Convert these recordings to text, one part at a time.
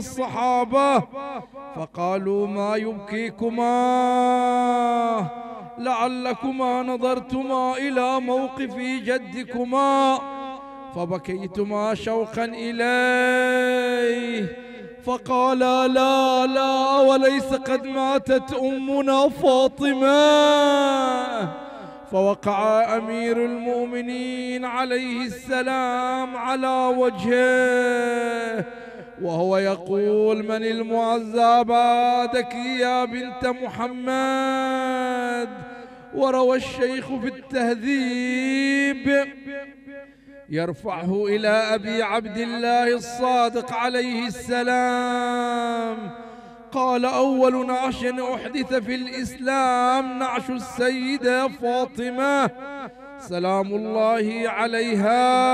الصحابة فقالوا ما يبكيكما لعلكما نظرتما إلى موقف جدكما فبكيتما شوقا إليه فقالا لا لا وليس قد ماتت أمنا فاطمة فوقع أمير المؤمنين عليه السلام على وجهه وهو يقول من المعزى بعدك يا بنت محمد وروى الشيخ في التهذيب يرفعه إلى أبي عبد الله الصادق عليه السلام قال أول نعش أحدث في الإسلام نعش السيدة فاطمة سلام الله عليها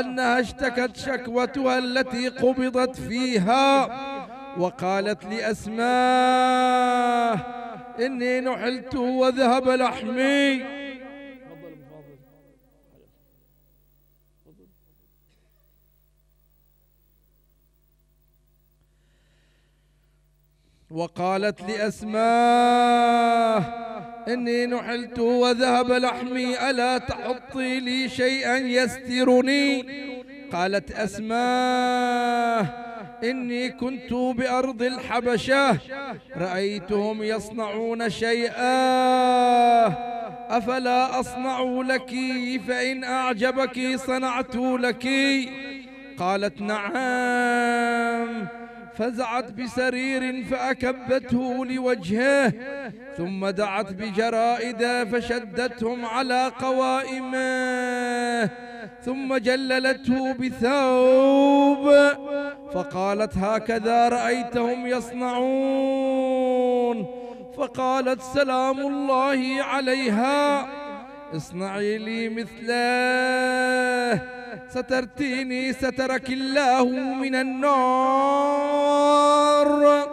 أنها اشتكت شكوتها التي قبضت فيها وقالت لأسماء إني نحلت وذهب لحمي وقالت لأسماء إني نحلت وذهب لحمي ألا تحطي لي شيئا يسترني قالت أسماء إني كنت بأرض الحبشة رأيتهم يصنعون شيئا أفلا أصنع لك فإن أعجبك صنعت لك قالت نعم فزعت بسرير فأكبته لوجهه ثم دعت بجرائد فشدتهم على قوائمه ثم جللته بثوب فقالت هكذا رأيتهم يصنعون فقالت سلام الله عليها اصنعي لي مثله سترتيني سترك الله من النار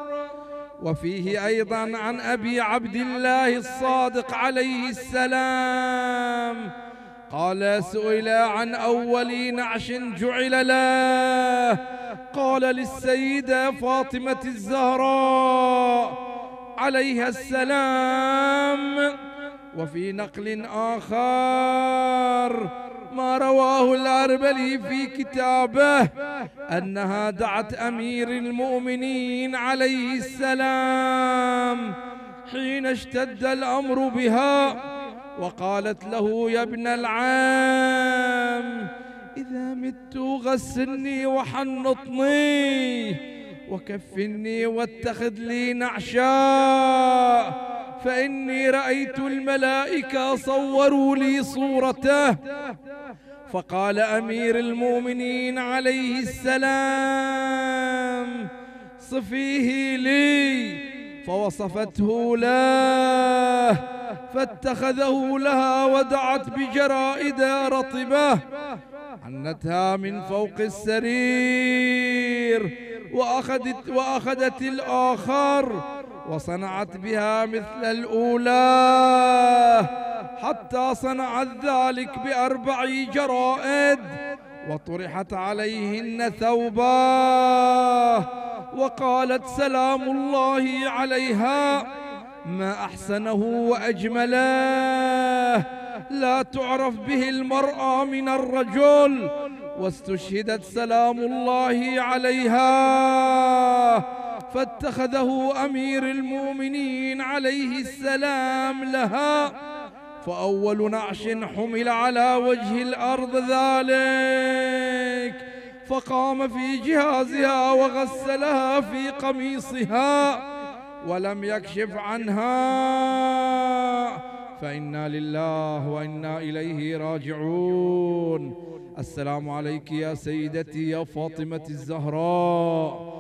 وفيه أيضا عن أبي عبد الله الصادق عليه السلام قال سئل عن أول نعش جعل له قال للسيدة فاطمة الزهراء عليها السلام وفي نقل آخر ما رواه الأربلي في كتابه أنها دعت أمير المؤمنين عليه السلام حين اشتد الأمر بها وقالت له يا ابن العام إذا مت غسلني وحنطني وكفني واتخذ لي نعشاء فإني رأيت الملائكة صوروا لي صورته فقال أمير المؤمنين عليه السلام صفيه لي فوصفته له فاتخذه لها ودعت بجرائد رطبه عنتها من فوق السرير وأخذت, وأخذت الآخر وصنعت بها مثل الأولى حتى صنعت ذلك بأربع جرائد وطرحت عليهن ثوبا وقالت سلام الله عليها ما أحسنه وأجمله لا تعرف به المرأة من الرجل واستشهدت سلام الله عليها فاتخذه أمير المؤمنين عليه السلام لها فأول نعش حمل على وجه الأرض ذلك فقام في جهازها وغسلها في قميصها ولم يكشف عنها فإنا لله وإنا إليه راجعون السلام عليك يا سيدتي يا فاطمة الزهراء